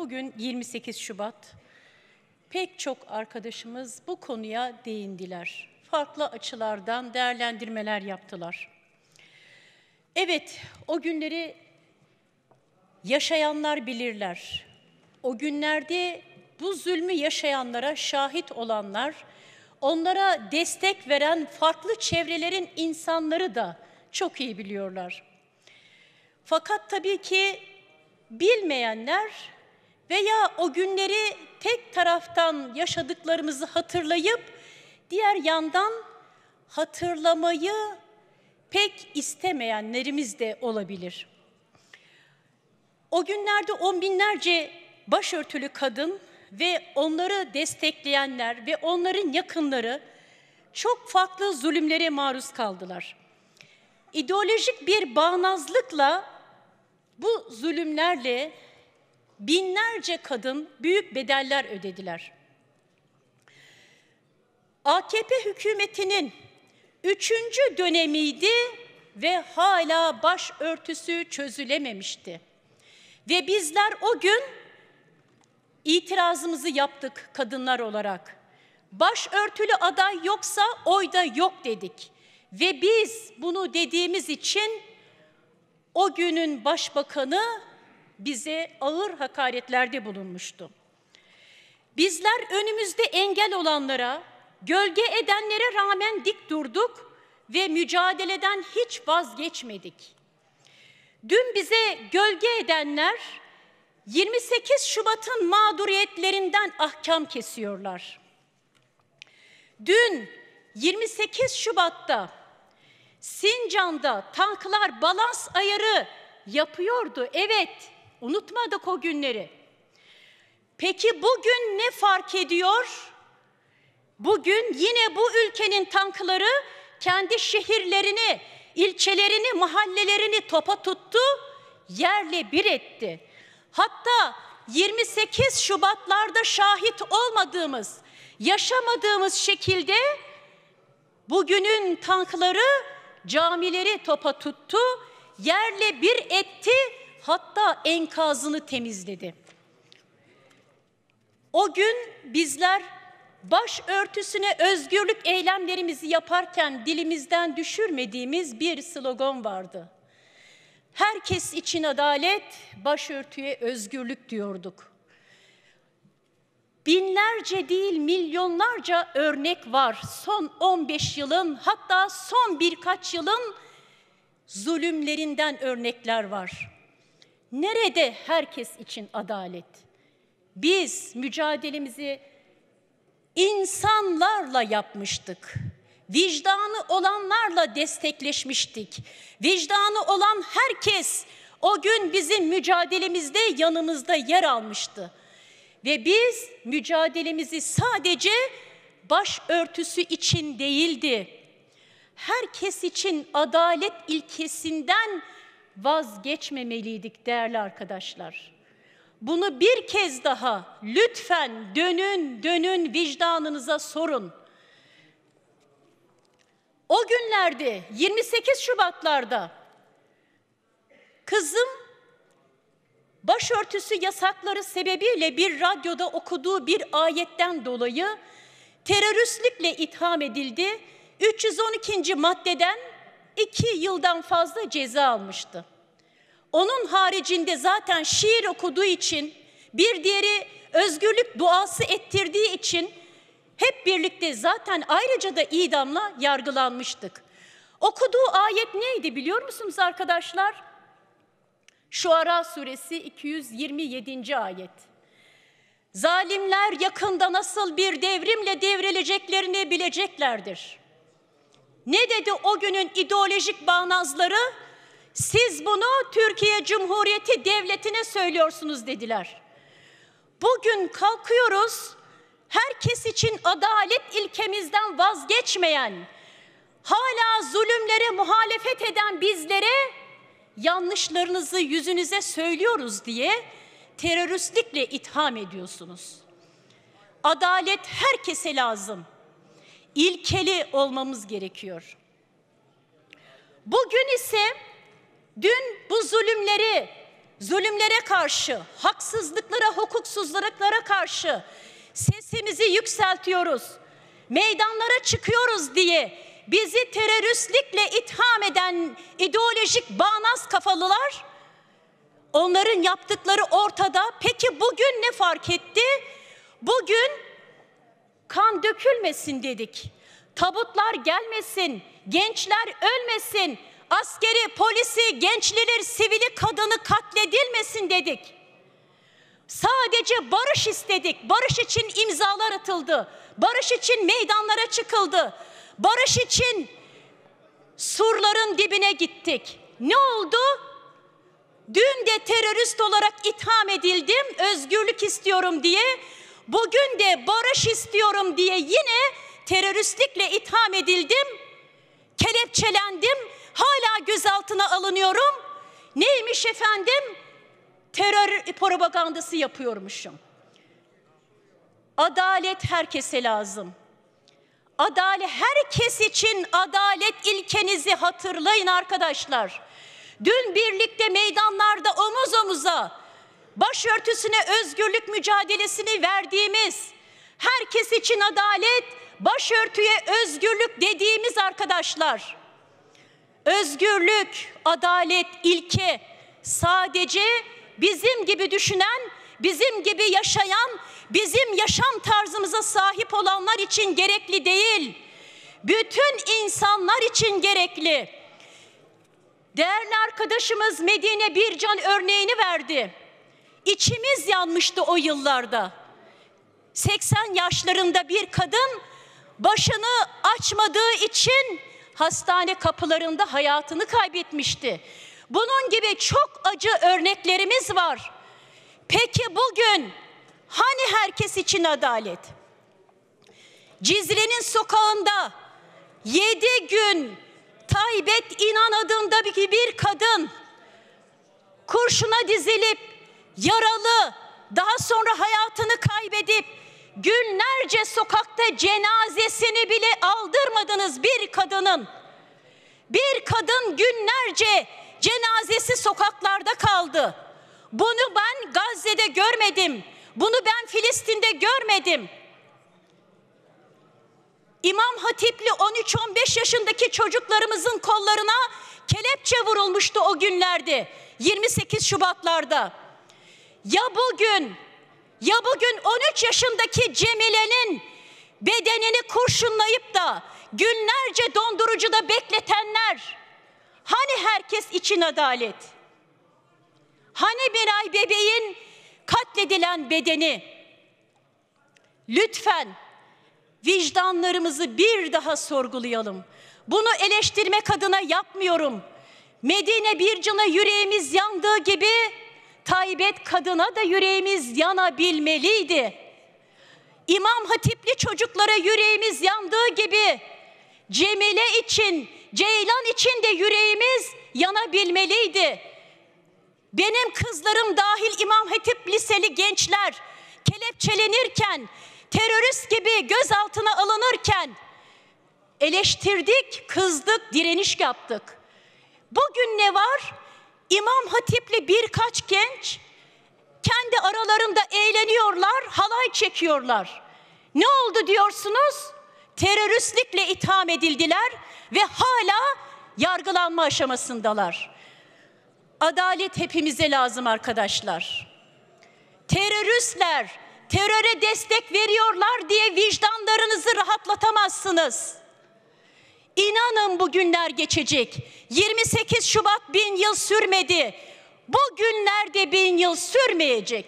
Bugün 28 Şubat. Pek çok arkadaşımız bu konuya değindiler. Farklı açılardan değerlendirmeler yaptılar. Evet, o günleri yaşayanlar bilirler. O günlerde bu zulmü yaşayanlara şahit olanlar, onlara destek veren farklı çevrelerin insanları da çok iyi biliyorlar. Fakat tabii ki bilmeyenler veya o günleri tek taraftan yaşadıklarımızı hatırlayıp diğer yandan hatırlamayı pek istemeyenlerimiz de olabilir. O günlerde on binlerce başörtülü kadın ve onları destekleyenler ve onların yakınları çok farklı zulümlere maruz kaldılar. İdeolojik bir bağnazlıkla bu zulümlerle binlerce kadın büyük bedeller ödediler. AKP hükümetinin üçüncü dönemiydi ve hala baş örtüsü çözülememişti. Ve bizler o gün itirazımızı yaptık kadınlar olarak. Baş örtülü aday yoksa oyda yok dedik. Ve biz bunu dediğimiz için o günün başbakanı bize ağır hakaretlerde bulunmuştu. Bizler önümüzde engel olanlara, gölge edenlere rağmen dik durduk ve mücadeleden hiç vazgeçmedik. Dün bize gölge edenler 28 Şubat'ın mağduriyetlerinden ahkam kesiyorlar. Dün 28 Şubat'ta Sincan'da tanklar balans ayarı yapıyordu. Evet, Unutmadık o günleri. Peki bugün ne fark ediyor? Bugün yine bu ülkenin tankları kendi şehirlerini, ilçelerini, mahallelerini topa tuttu, yerle bir etti. Hatta 28 Şubatlarda şahit olmadığımız, yaşamadığımız şekilde bugünün tankları camileri topa tuttu, yerle bir etti hatta enkazını temizledi. O gün bizler baş örtüsüne özgürlük eylemlerimizi yaparken dilimizden düşürmediğimiz bir slogan vardı. Herkes için adalet, başörtüye özgürlük diyorduk. Binlerce değil milyonlarca örnek var son 15 yılın hatta son birkaç yılın zulümlerinden örnekler var. Nerede herkes için adalet? Biz mücadelemizi insanlarla yapmıştık. Vicdanı olanlarla destekleşmiştik. Vicdanı olan herkes o gün bizim mücadelemizde yanımızda yer almıştı. Ve biz mücadelemizi sadece baş örtüsü için değildi. Herkes için adalet ilkesinden vazgeçmemeliydik değerli arkadaşlar. Bunu bir kez daha lütfen dönün dönün vicdanınıza sorun. O günlerde 28 Şubatlarda kızım başörtüsü yasakları sebebiyle bir radyoda okuduğu bir ayetten dolayı teröristlikle itham edildi. 312. maddeden iki yıldan fazla ceza almıştı. Onun haricinde zaten şiir okuduğu için, bir diğeri özgürlük duası ettirdiği için hep birlikte zaten ayrıca da idamla yargılanmıştık. Okuduğu ayet neydi biliyor musunuz arkadaşlar? Şuara suresi 227. ayet. Zalimler yakında nasıl bir devrimle devrileceklerini bileceklerdir. Ne dedi o günün ideolojik bağnazları? Siz bunu Türkiye Cumhuriyeti Devleti'ne söylüyorsunuz dediler. Bugün kalkıyoruz, herkes için adalet ilkemizden vazgeçmeyen, hala zulümlere muhalefet eden bizlere yanlışlarınızı yüzünüze söylüyoruz diye teröristlikle itham ediyorsunuz. Adalet herkese lazım ilkeli olmamız gerekiyor. Bugün ise dün bu zulümleri, zulümlere karşı, haksızlıklara, hukuksuzluklara karşı sesimizi yükseltiyoruz. Meydanlara çıkıyoruz diye bizi teröristlikle itham eden ideolojik bağnaz kafalılar onların yaptıkları ortada. Peki bugün ne fark etti? Bugün kan dökülmesin dedik. Tabutlar gelmesin, gençler ölmesin, askeri, polisi, gençliler, sivili kadını katledilmesin dedik. Sadece barış istedik. Barış için imzalar atıldı. Barış için meydanlara çıkıldı. Barış için surların dibine gittik. Ne oldu? Dün de terörist olarak itham edildim, özgürlük istiyorum diye bugün de barış istiyorum diye yine teröristlikle itham edildim, kelepçelendim, hala gözaltına alınıyorum. Neymiş efendim? Terör propagandası yapıyormuşum. Adalet herkese lazım. Adalet herkes için adalet ilkenizi hatırlayın arkadaşlar. Dün birlikte meydanlarda omuz omuza başörtüsüne özgürlük mücadelesini verdiğimiz, herkes için adalet, başörtüye özgürlük dediğimiz arkadaşlar. Özgürlük, adalet, ilke sadece bizim gibi düşünen, bizim gibi yaşayan, bizim yaşam tarzımıza sahip olanlar için gerekli değil. Bütün insanlar için gerekli. Değerli arkadaşımız Medine Bircan örneğini verdi. İçimiz yanmıştı o yıllarda. 80 yaşlarında bir kadın başını açmadığı için hastane kapılarında hayatını kaybetmişti. Bunun gibi çok acı örneklerimiz var. Peki bugün hani herkes için adalet? Cizre'nin sokağında yedi gün Taybet İnan adında bir kadın kurşuna dizilip yaralı, daha sonra hayatını kaybedip günlerce sokakta cenazesini bile aldırmadınız bir kadının. Bir kadın günlerce cenazesi sokaklarda kaldı. Bunu ben Gazze'de görmedim. Bunu ben Filistin'de görmedim. İmam Hatipli 13-15 yaşındaki çocuklarımızın kollarına kelepçe vurulmuştu o günlerde. 28 Şubatlarda. Ya bugün, ya bugün 13 yaşındaki Cemile'nin bedenini kurşunlayıp da günlerce dondurucuda bekletenler, hani herkes için adalet? Hani bir ay bebeğin katledilen bedeni? Lütfen vicdanlarımızı bir daha sorgulayalım. Bunu eleştirmek adına yapmıyorum. Medine bir cana yüreğimiz yandığı gibi Taybet kadına da yüreğimiz yanabilmeliydi. İmam hatipli çocuklara yüreğimiz yandığı gibi Cemile için, Ceylan için de yüreğimiz yanabilmeliydi. Benim kızlarım dahil İmam Hatip liseli gençler kelepçelenirken, terörist gibi gözaltına alınırken eleştirdik, kızdık, direniş yaptık. Bugün ne var? İmam Hatip'li birkaç genç kendi aralarında eğleniyorlar, halay çekiyorlar. Ne oldu diyorsunuz? Teröristlikle itham edildiler ve hala yargılanma aşamasındalar. Adalet hepimize lazım arkadaşlar. Teröristler teröre destek veriyorlar diye vicdanlarınızı rahatlatamazsınız. İnanın bu günler geçecek. 28 Şubat bin yıl sürmedi. Bu günlerde bin yıl sürmeyecek.